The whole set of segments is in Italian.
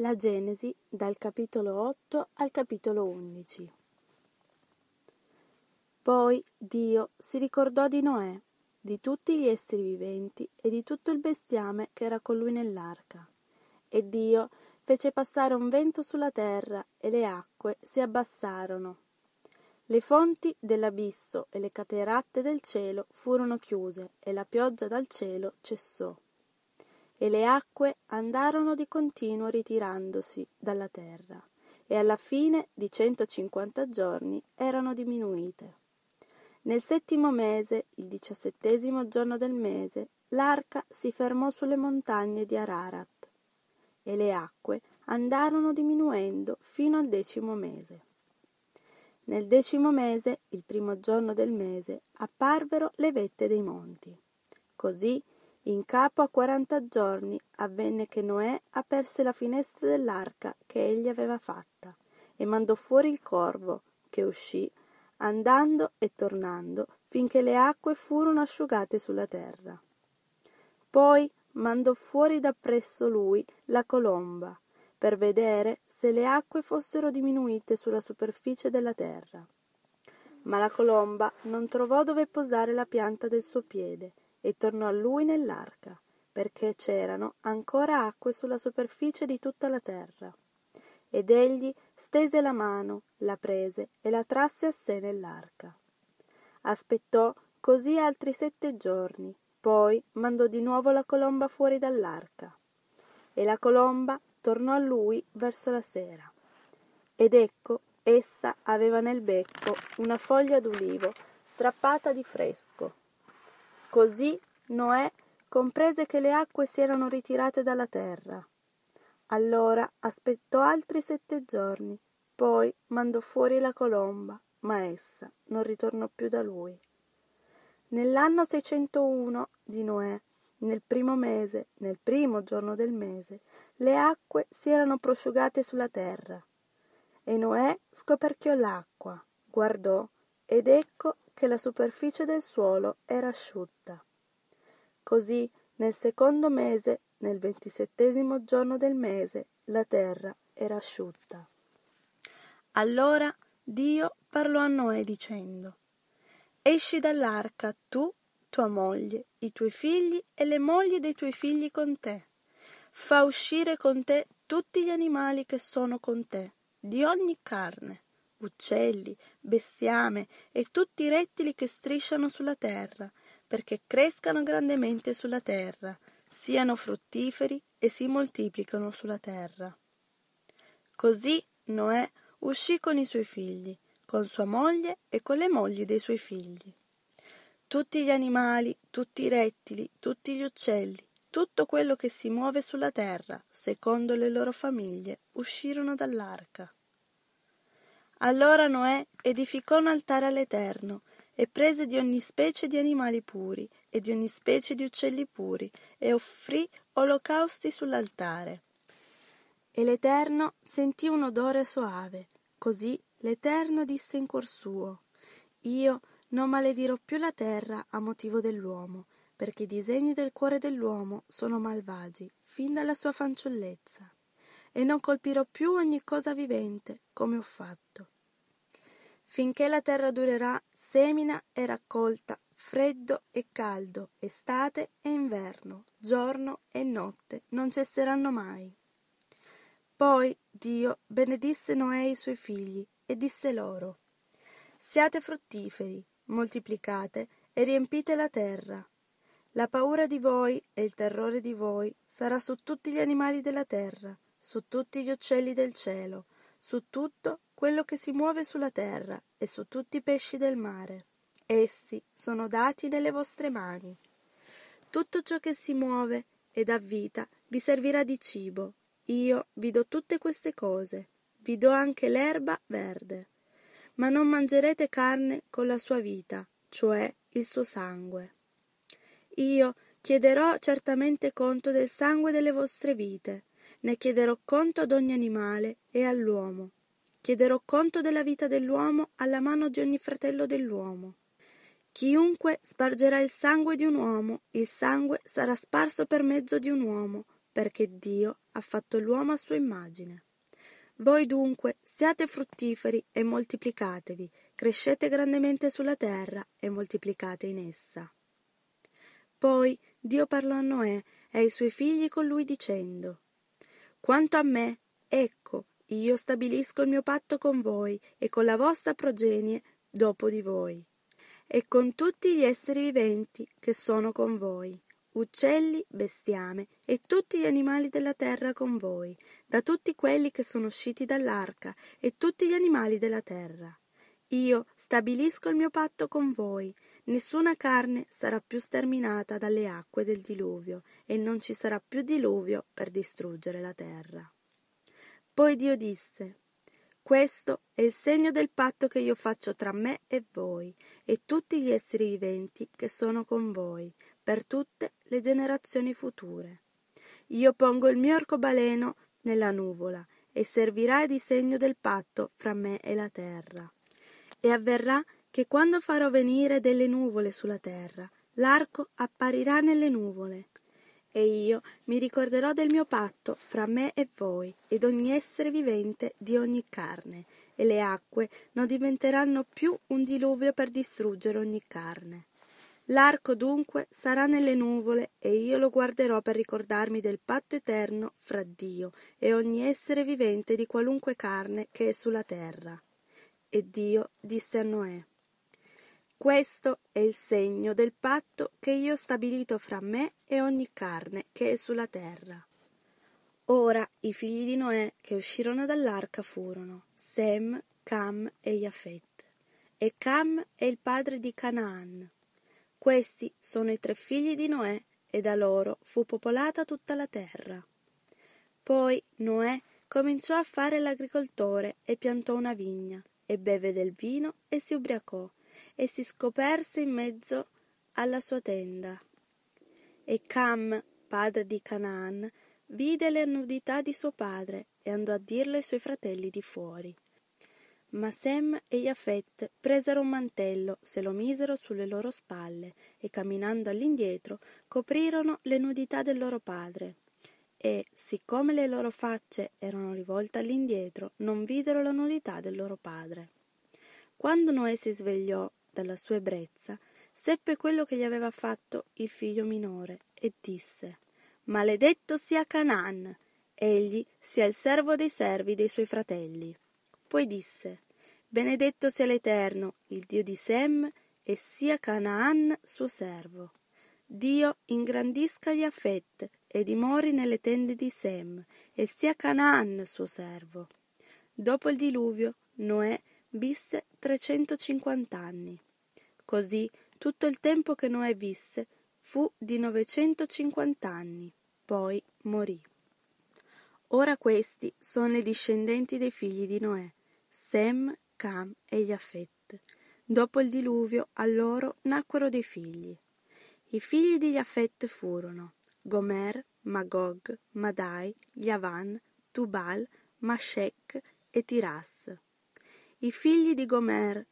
La Genesi dal capitolo 8 al capitolo 11. Poi Dio si ricordò di Noè, di tutti gli esseri viventi e di tutto il bestiame che era con lui nell'arca. E Dio fece passare un vento sulla terra e le acque si abbassarono. Le fonti dell'abisso e le cateratte del cielo furono chiuse e la pioggia dal cielo cessò e le acque andarono di continuo ritirandosi dalla terra, e alla fine di 150 giorni erano diminuite. Nel settimo mese, il diciassettesimo giorno del mese, l'arca si fermò sulle montagne di Ararat, e le acque andarono diminuendo fino al decimo mese. Nel decimo mese, il primo giorno del mese, apparvero le vette dei monti. Così in capo a quaranta giorni avvenne che Noè aperse la finestra dell'arca che egli aveva fatta, e mandò fuori il corvo, che uscì, andando e tornando, finché le acque furono asciugate sulla terra. Poi mandò fuori da presso lui la colomba, per vedere se le acque fossero diminuite sulla superficie della terra. Ma la colomba non trovò dove posare la pianta del suo piede, e tornò a lui nell'arca, perché c'erano ancora acque sulla superficie di tutta la terra. Ed egli stese la mano, la prese e la trasse a sé nell'arca. Aspettò così altri sette giorni, poi mandò di nuovo la colomba fuori dall'arca. E la colomba tornò a lui verso la sera. Ed ecco, essa aveva nel becco una foglia d'ulivo strappata di fresco, Così Noè comprese che le acque si erano ritirate dalla terra. Allora aspettò altri sette giorni, poi mandò fuori la colomba, ma essa non ritornò più da lui. Nell'anno 601 di Noè, nel primo mese, nel primo giorno del mese, le acque si erano prosciugate sulla terra. E Noè scoperchiò l'acqua, guardò, ed ecco che la superficie del suolo era asciutta. Così nel secondo mese, nel ventisettesimo giorno del mese, la terra era asciutta. Allora Dio parlò a Noè dicendo Esci dall'arca tu, tua moglie, i tuoi figli e le mogli dei tuoi figli con te. Fa uscire con te tutti gli animali che sono con te, di ogni carne uccelli, bestiame e tutti i rettili che strisciano sulla terra, perché crescano grandemente sulla terra, siano fruttiferi e si moltiplicano sulla terra. Così Noè uscì con i suoi figli, con sua moglie e con le mogli dei suoi figli. Tutti gli animali, tutti i rettili, tutti gli uccelli, tutto quello che si muove sulla terra, secondo le loro famiglie, uscirono dall'arca. Allora Noè edificò un altare all'Eterno e prese di ogni specie di animali puri e di ogni specie di uccelli puri e offrì olocausti sull'altare. E l'Eterno sentì un odore soave. Così l'Eterno disse in cuor suo: Io non maledirò più la terra a motivo dell'uomo, perché i disegni del cuore dell'uomo sono malvagi fin dalla sua fanciullezza e non colpirò più ogni cosa vivente, come ho fatto. Finché la terra durerà, semina e raccolta, freddo e caldo, estate e inverno, giorno e notte, non cesseranno mai. Poi Dio benedisse Noè e i suoi figli e disse loro, Siate fruttiferi, moltiplicate e riempite la terra. La paura di voi e il terrore di voi sarà su tutti gli animali della terra, su tutti gli uccelli del cielo, su tutto quello che si muove sulla terra e su tutti i pesci del mare. Essi sono dati nelle vostre mani. Tutto ciò che si muove e dà vita vi servirà di cibo. Io vi do tutte queste cose, vi do anche l'erba verde. Ma non mangerete carne con la sua vita, cioè il suo sangue. Io chiederò certamente conto del sangue delle vostre vite, ne chiederò conto ad ogni animale e all'uomo. Chiederò conto della vita dell'uomo alla mano di ogni fratello dell'uomo. Chiunque spargerà il sangue di un uomo, il sangue sarà sparso per mezzo di un uomo, perché Dio ha fatto l'uomo a sua immagine. Voi dunque siate fruttiferi e moltiplicatevi, crescete grandemente sulla terra e moltiplicate in essa. Poi Dio parlò a Noè e ai suoi figli con lui dicendo quanto a me, ecco, io stabilisco il mio patto con voi e con la vostra progenie dopo di voi, e con tutti gli esseri viventi che sono con voi, uccelli, bestiame e tutti gli animali della terra con voi, da tutti quelli che sono usciti dall'arca e tutti gli animali della terra. Io stabilisco il mio patto con voi Nessuna carne sarà più sterminata dalle acque del diluvio e non ci sarà più diluvio per distruggere la terra. Poi Dio disse, questo è il segno del patto che io faccio tra me e voi e tutti gli esseri viventi che sono con voi, per tutte le generazioni future. Io pongo il mio arcobaleno nella nuvola e servirà di segno del patto fra me e la terra. E avverrà che che quando farò venire delle nuvole sulla terra, l'arco apparirà nelle nuvole. E io mi ricorderò del mio patto fra me e voi ed ogni essere vivente di ogni carne, e le acque non diventeranno più un diluvio per distruggere ogni carne. L'arco dunque sarà nelle nuvole e io lo guarderò per ricordarmi del patto eterno fra Dio e ogni essere vivente di qualunque carne che è sulla terra. E Dio disse a Noè questo è il segno del patto che io ho stabilito fra me e ogni carne che è sulla terra. Ora i figli di Noè che uscirono dall'arca furono Sem, Cam e Jafet. E Cam è il padre di Canaan. Questi sono i tre figli di Noè e da loro fu popolata tutta la terra. Poi Noè cominciò a fare l'agricoltore e piantò una vigna e beve del vino e si ubriacò e si scoperse in mezzo alla sua tenda. E Cam, padre di Canaan, vide le nudità di suo padre e andò a dirlo ai suoi fratelli di fuori. Ma Sem e Jafet presero un mantello, se lo misero sulle loro spalle e camminando all'indietro coprirono le nudità del loro padre. E, siccome le loro facce erano rivolte all'indietro, non videro la nudità del loro padre. Quando Noè si svegliò dalla sua ebbrezza, seppe quello che gli aveva fatto il figlio minore e disse: Maledetto sia Canaan, egli sia il servo dei servi dei suoi fratelli. Poi disse: Benedetto sia l'Eterno, il Dio di Sem, e sia Canaan suo servo. Dio ingrandisca gli affetti e dimori nelle tende di Sem, e sia Canaan suo servo. Dopo il diluvio, Noè visse trecentocinquant'anni. Così tutto il tempo che Noè visse fu di novecentocinquant'anni, poi morì. Ora questi sono i discendenti dei figli di Noè, Sem, Cam e Jafet. Dopo il diluvio a loro nacquero dei figli. I figli di Jafet furono Gomer, Magog, Madai, Yavan, Tubal, Mashek e Tiras i figli di Gomer,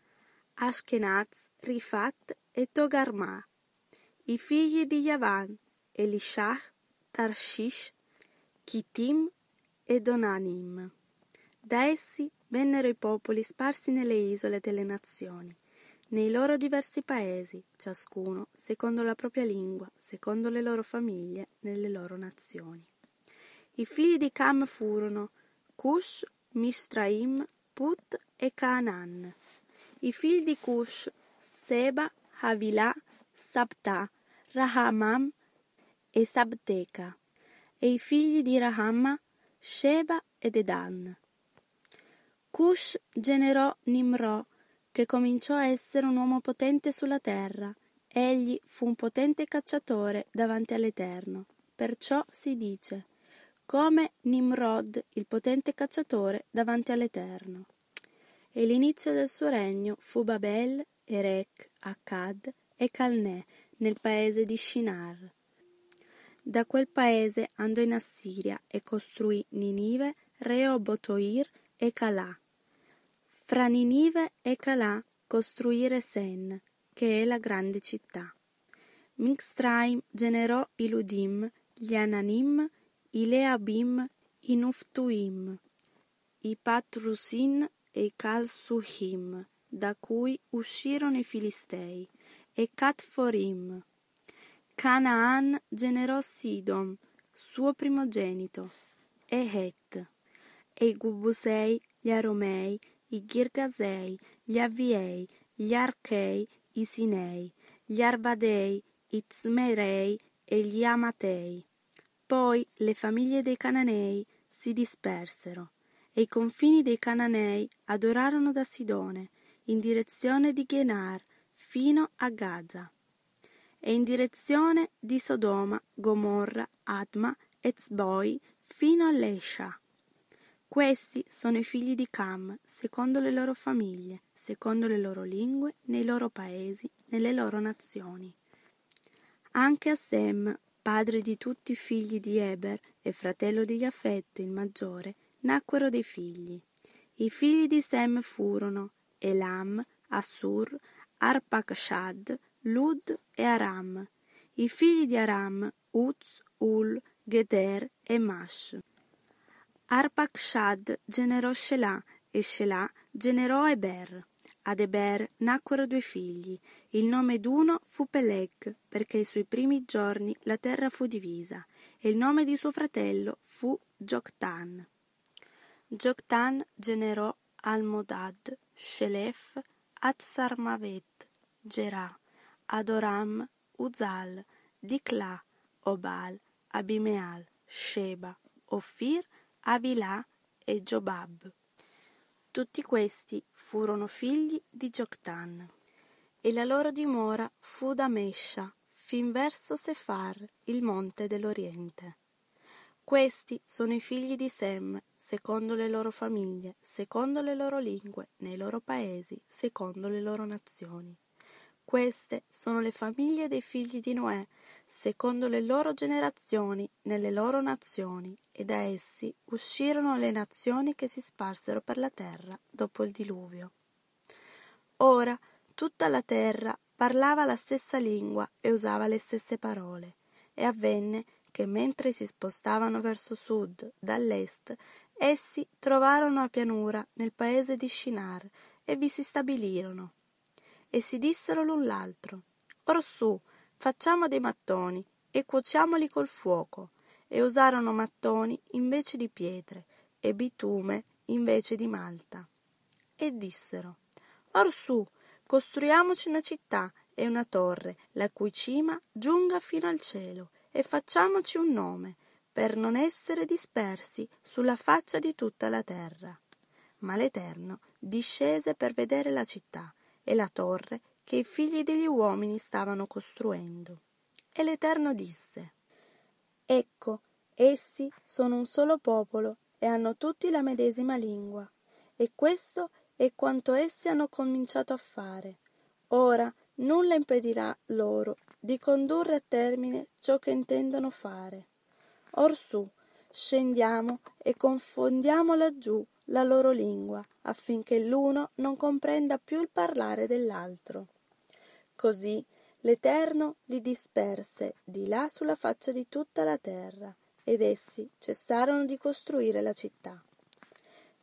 Ashkenaz, Rifat e Togarma, i figli di Yavan, Elishah, Tarshish, Kittim e Donanim. Da essi vennero i popoli sparsi nelle isole delle nazioni, nei loro diversi paesi, ciascuno secondo la propria lingua, secondo le loro famiglie, nelle loro nazioni. I figli di Cam furono Cush, Mishraim, Put e Canaan. I figli di Cush, Seba, Havilah, Sabta, Rahamam e Sabteca. E i figli di Rahamma, Sheba ed Edan. Cush generò Nimro, che cominciò a essere un uomo potente sulla terra. Egli fu un potente cacciatore davanti all'Eterno. Perciò si dice, come Nimrod, il potente cacciatore davanti all'Eterno e l'inizio del suo regno fu Babel, Erech, Akkad e Calnè nel paese di Shinar. Da quel paese andò in Assiria e costruì Ninive, Reobotoir e Calà. Fra Ninive e Calà costruì Resen, che è la grande città. Mixtraim generò i Ludim, gli Ananim, i Leabim, i Nuftuim, i Patrusin e Chal-Suhim, da cui uscirono i Filistei, e cat Canaan generò Sidon, suo primogenito, e Het, e i Gubusei, gli Aromei, i Girgasei, gli Aviei, gli Archei, i Sinei, gli Arbadei, i Zmerei e gli Amatei. Poi le famiglie dei Cananei si dispersero e i confini dei Cananei adorarono da Sidone, in direzione di Genar, fino a Gaza, e in direzione di Sodoma, Gomorra, Atma, Ezboi, Zboi, fino all'Esha. Questi sono i figli di Cam, secondo le loro famiglie, secondo le loro lingue, nei loro paesi, nelle loro nazioni. Anche a Sem, padre di tutti i figli di Eber e fratello di Giaffetto il maggiore, nacquero dei figli. I figli di Sem furono Elam, Assur, Arpakshad, Lud e Aram. I figli di Aram, Uz, Ul, Geder e Mash. Arpakshad generò Shelah e Shelah generò Eber. Ad Eber nacquero due figli. Il nome d'uno fu Peleg, perché ai suoi primi giorni la terra fu divisa, e il nome di suo fratello fu Joktan. Joktan generò Almodad, Shelef, Atsarmavet, sarmavet Adoram, Uzal, Dikla, Obal, Abimeal, Sheba, Ophir, Avila e Giobab. Tutti questi furono figli di Joktan. E la loro dimora fu da Mesha, fin verso Sefar, il monte dell'Oriente. Questi sono i figli di Sem, secondo le loro famiglie, secondo le loro lingue, nei loro paesi, secondo le loro nazioni. Queste sono le famiglie dei figli di Noè, secondo le loro generazioni, nelle loro nazioni, e da essi uscirono le nazioni che si sparsero per la terra dopo il diluvio. Ora tutta la terra parlava la stessa lingua e usava le stesse parole, e avvenne che mentre si spostavano verso sud, dall'est, essi trovarono la pianura nel paese di Shinar e vi si stabilirono. E si dissero l'un l'altro: Orsù, facciamo dei mattoni e cuociamoli col fuoco. E usarono mattoni invece di pietre e bitume invece di malta. E dissero: Orsù, costruiamoci una città e una torre, la cui cima giunga fino al cielo, e facciamoci un nome, per non essere dispersi sulla faccia di tutta la terra. Ma l'Eterno discese per vedere la città e la torre che i figli degli uomini stavano costruendo. E l'Eterno disse, Ecco, essi sono un solo popolo e hanno tutti la medesima lingua, e questo è quanto essi hanno cominciato a fare. Ora nulla impedirà loro di condurre a termine ciò che intendono fare. Orsù, scendiamo e confondiamo laggiù la loro lingua, affinché l'uno non comprenda più il parlare dell'altro. Così l'Eterno li disperse di là sulla faccia di tutta la terra, ed essi cessarono di costruire la città.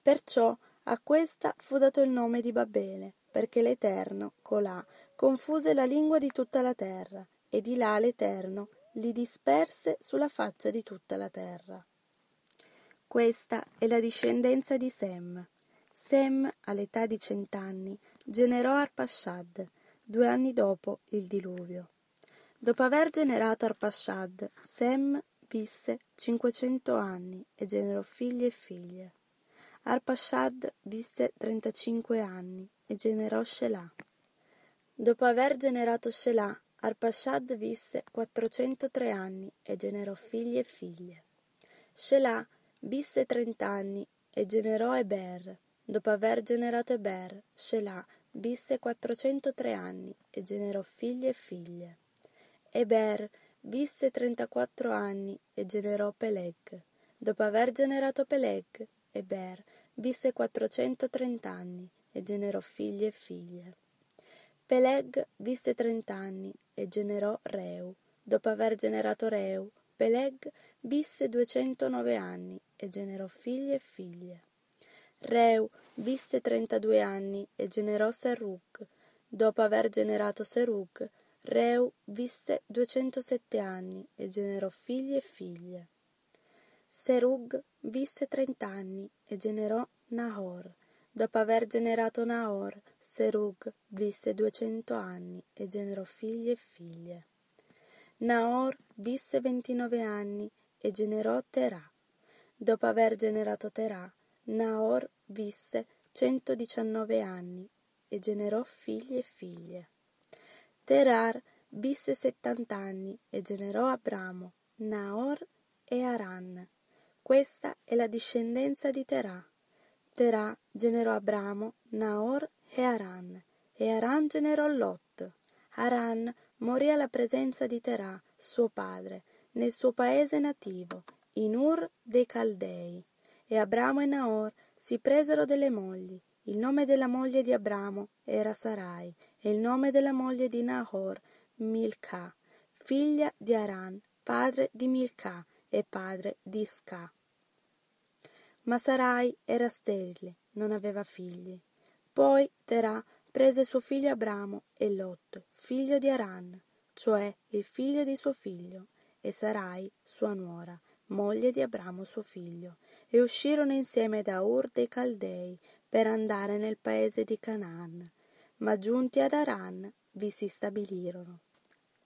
Perciò a questa fu dato il nome di Babele, perché l'Eterno colà confuse la lingua di tutta la terra, e di là l'Eterno li disperse sulla faccia di tutta la terra. Questa è la discendenza di Sem. Sem, all'età di cent'anni, generò Arpashad, due anni dopo il diluvio. Dopo aver generato Arpashad, Sem visse 500 anni e generò figli e figlie. Arpashad visse 35 anni e generò Shelah. Dopo aver generato Shelah, Arpachshad visse quattrocentotre anni e generò figli e figlie. Shelah visse trent'anni e generò Eber. Dopo aver generato Eber, Shelah visse quattrocentotre anni e generò figli e figlie. Eber visse trentaquattro anni e generò Peleg. Dopo aver generato Peleg, Eber visse quattrocentotrent'anni e generò figli e figlie. Peleg visse trent'anni e generò Reu. Dopo aver generato Reu, Peleg visse duecentonove anni e generò figli e figlie. Reu visse trentadue anni e generò Serug. Dopo aver generato Serug, Reu visse duecentosette anni e generò figli e figlie. Serug visse trent'anni e generò Nahor. Dopo aver generato Naor, Serug visse duecento anni e generò figli e figlie. Naor visse ventinove anni e generò Terah. Dopo aver generato Terah, Naor visse centodiciannove anni e generò figli e figlie. Terar visse settant'anni e generò Abramo, Naor e Aran. Questa è la discendenza di Terah. Terà generò Abramo, Naor e Aran, e Aran generò Lot. Aran morì alla presenza di Terà, suo padre, nel suo paese nativo, in Ur dei Caldei. E Abramo e Naor si presero delle mogli. Il nome della moglie di Abramo era Sarai, e il nome della moglie di Nahor, Milca, figlia di Aran, padre di Milca e padre di Sca. Ma Sarai era sterile, non aveva figli. Poi Terà prese suo figlio Abramo e Lot, figlio di Aran, cioè il figlio di suo figlio, e Sarai, sua nuora, moglie di Abramo suo figlio, e uscirono insieme da Ur dei Caldei per andare nel paese di Canaan. Ma giunti ad Aran vi si stabilirono.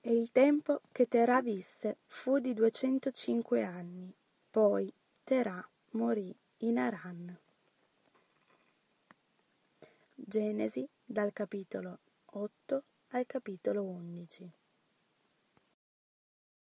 E il tempo che Terà visse fu di duecentocinque anni. Poi Terà morì in Aran. Genesi dal capitolo 8 al capitolo 11.